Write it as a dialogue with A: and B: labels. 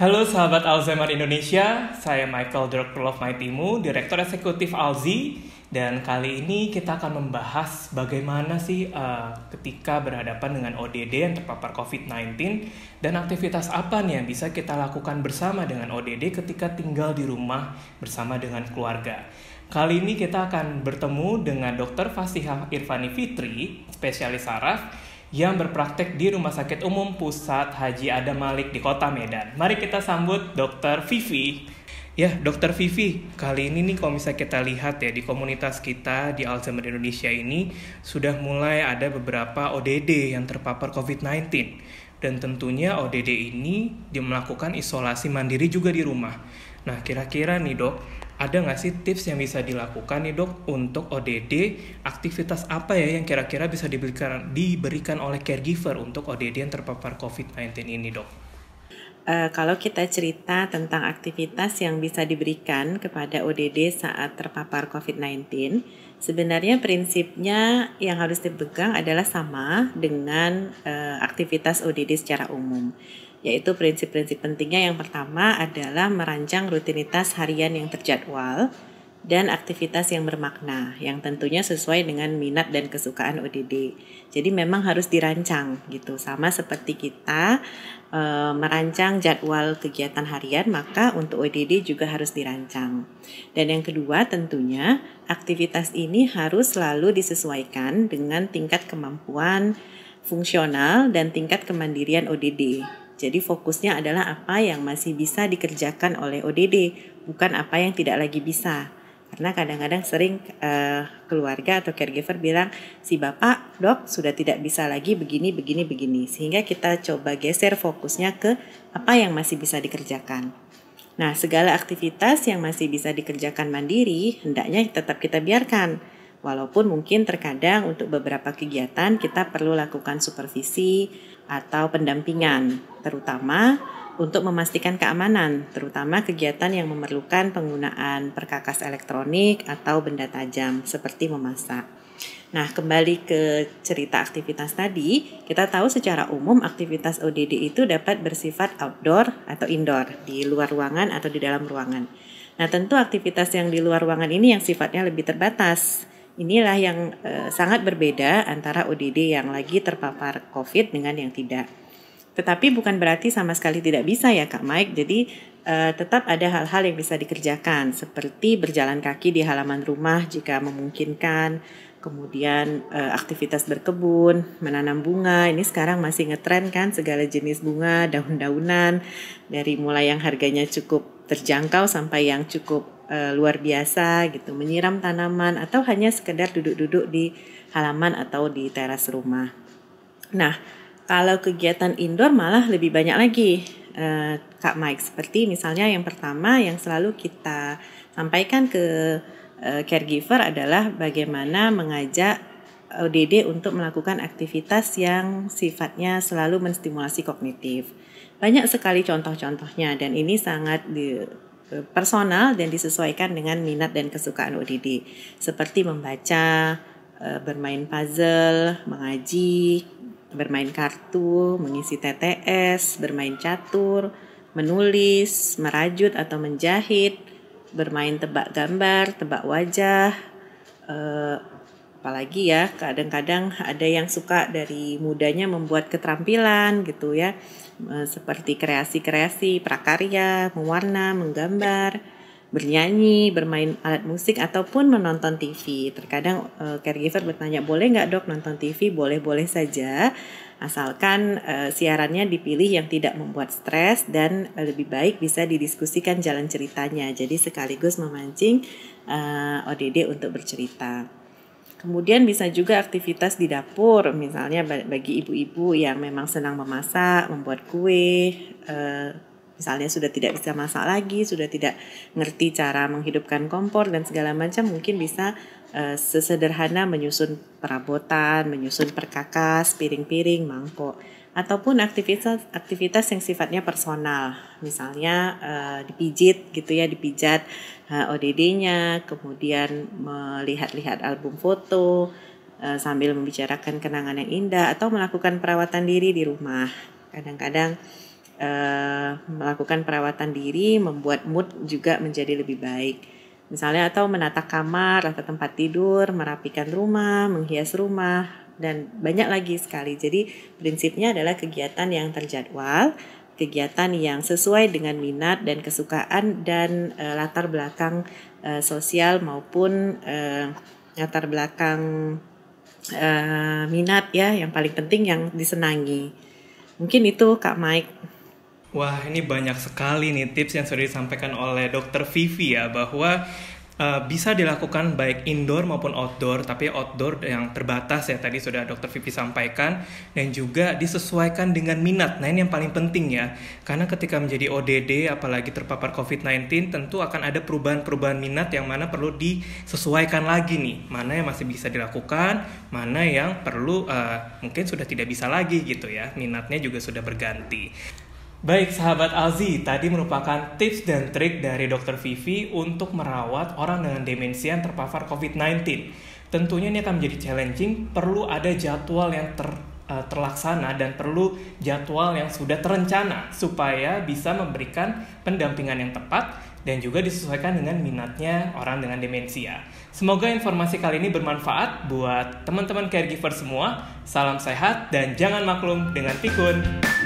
A: Halo sahabat Alzheimer Indonesia, saya Michael my Maitimu, Direktur Eksekutif Alzi, dan kali ini kita akan membahas bagaimana sih uh, ketika berhadapan dengan ODD yang terpapar COVID-19 dan aktivitas apa nih yang bisa kita lakukan bersama dengan ODD ketika tinggal di rumah bersama dengan keluarga. Kali ini kita akan bertemu dengan Dr. Fasihah Irfani Fitri, spesialis saraf, yang berpraktek di Rumah Sakit Umum Pusat Haji Adam Malik di Kota Medan. Mari kita sambut Dr. Vivi. Ya, Dr. Vivi, kali ini nih kalau misalnya kita lihat ya di komunitas kita di Alzheimer Indonesia ini sudah mulai ada beberapa ODD yang terpapar COVID-19. Dan tentunya ODD ini dia melakukan isolasi mandiri juga di rumah. Nah, kira-kira nih dok, ada nggak sih tips yang bisa dilakukan nih dok untuk ODD aktivitas apa ya yang kira-kira bisa diberikan diberikan oleh caregiver untuk ODD yang terpapar COVID-19 ini dok?
B: Uh, kalau kita cerita tentang aktivitas yang bisa diberikan kepada ODD saat terpapar COVID-19, sebenarnya prinsipnya yang harus dipegang adalah sama dengan uh, aktivitas ODD secara umum yaitu prinsip-prinsip pentingnya yang pertama adalah merancang rutinitas harian yang terjadwal dan aktivitas yang bermakna yang tentunya sesuai dengan minat dan kesukaan ODD. Jadi memang harus dirancang gitu sama seperti kita e, merancang jadwal kegiatan harian maka untuk ODD juga harus dirancang. Dan yang kedua tentunya aktivitas ini harus selalu disesuaikan dengan tingkat kemampuan fungsional dan tingkat kemandirian ODD. Jadi fokusnya adalah apa yang masih bisa dikerjakan oleh ODD, bukan apa yang tidak lagi bisa. Karena kadang-kadang sering uh, keluarga atau caregiver bilang, si bapak, dok, sudah tidak bisa lagi begini, begini, begini. Sehingga kita coba geser fokusnya ke apa yang masih bisa dikerjakan. Nah, segala aktivitas yang masih bisa dikerjakan mandiri, hendaknya tetap kita biarkan Walaupun mungkin terkadang untuk beberapa kegiatan kita perlu lakukan supervisi atau pendampingan, terutama untuk memastikan keamanan, terutama kegiatan yang memerlukan penggunaan perkakas elektronik atau benda tajam seperti memasak. Nah, kembali ke cerita aktivitas tadi, kita tahu secara umum aktivitas ODD itu dapat bersifat outdoor atau indoor, di luar ruangan atau di dalam ruangan. Nah, tentu aktivitas yang di luar ruangan ini yang sifatnya lebih terbatas Inilah yang e, sangat berbeda antara ODD yang lagi terpapar COVID dengan yang tidak. Tetapi bukan berarti sama sekali tidak bisa ya Kak Mike. Jadi e, tetap ada hal-hal yang bisa dikerjakan seperti berjalan kaki di halaman rumah jika memungkinkan, kemudian e, aktivitas berkebun, menanam bunga. Ini sekarang masih ngetren kan segala jenis bunga, daun-daunan dari mulai yang harganya cukup terjangkau sampai yang cukup e, luar biasa gitu. Menyiram tanaman atau hanya sekedar duduk-duduk di halaman atau di teras rumah. Nah, kalau kegiatan indoor malah lebih banyak lagi. E, Kak Mike seperti misalnya yang pertama yang selalu kita sampaikan ke uh, caregiver adalah bagaimana mengajak ODD untuk melakukan aktivitas yang sifatnya selalu menstimulasi kognitif. Banyak sekali contoh-contohnya dan ini sangat di, eh, personal dan disesuaikan dengan minat dan kesukaan ODD. Seperti membaca, eh, bermain puzzle, mengaji, bermain kartu, mengisi TTS, bermain catur, menulis, merajut atau menjahit, bermain tebak gambar, tebak wajah, eh, apalagi ya kadang-kadang ada yang suka dari mudanya membuat keterampilan gitu ya, eh, seperti kreasi-kreasi, prakarya, mewarna, menggambar bernyanyi, bermain alat musik ataupun menonton TV. Terkadang uh, caregiver bertanya, "Boleh nggak dok nonton TV?" Boleh-boleh saja, asalkan uh, siarannya dipilih yang tidak membuat stres dan uh, lebih baik bisa didiskusikan jalan ceritanya. Jadi sekaligus memancing uh, ODD untuk bercerita. Kemudian bisa juga aktivitas di dapur, misalnya bagi ibu-ibu yang memang senang memasak, membuat kue, misalnya sudah tidak bisa masak lagi, sudah tidak ngerti cara menghidupkan kompor dan segala macam mungkin bisa uh, sesederhana menyusun perabotan, menyusun perkakas, piring-piring, mangkok ataupun aktivitas aktivitas yang sifatnya personal misalnya uh, dipijit gitu ya dipijat uh, eh, ODD-nya kemudian melihat-lihat album foto sambil membicarakan kenangan yang indah atau melakukan perawatan diri di rumah kadang-kadang Eh, melakukan perawatan diri, membuat mood juga menjadi lebih baik. Misalnya atau menata kamar atau tempat tidur, merapikan rumah, menghias rumah, dan banyak lagi sekali. Jadi prinsipnya adalah kegiatan yang terjadwal, kegiatan yang sesuai dengan minat dan kesukaan dan e, latar belakang e, sosial maupun e, latar belakang e, minat ya yang paling penting yang disenangi. Mungkin itu Kak Mike.
A: Wah, ini banyak sekali nih tips yang sudah disampaikan oleh Dokter Vivi ya bahwa uh, bisa dilakukan baik indoor maupun outdoor, tapi outdoor yang terbatas ya tadi sudah Dokter Vivi sampaikan dan juga disesuaikan dengan minat. Nah, ini yang paling penting ya. Karena ketika menjadi ODD apalagi terpapar COVID-19 tentu akan ada perubahan-perubahan minat yang mana perlu disesuaikan lagi nih. Mana yang masih bisa dilakukan, mana yang perlu uh, mungkin sudah tidak bisa lagi gitu ya. Minatnya juga sudah berganti. Baik sahabat Alzi, tadi merupakan tips dan trik dari Dr. Vivi untuk merawat orang dengan demensia yang terpapar COVID-19. Tentunya ini akan menjadi challenging, perlu ada jadwal yang ter, uh, terlaksana dan perlu jadwal yang sudah terencana supaya bisa memberikan pendampingan yang tepat dan juga disesuaikan dengan minatnya orang dengan demensia. Semoga informasi kali ini bermanfaat buat teman-teman caregiver semua. Salam sehat dan jangan maklum dengan pikun.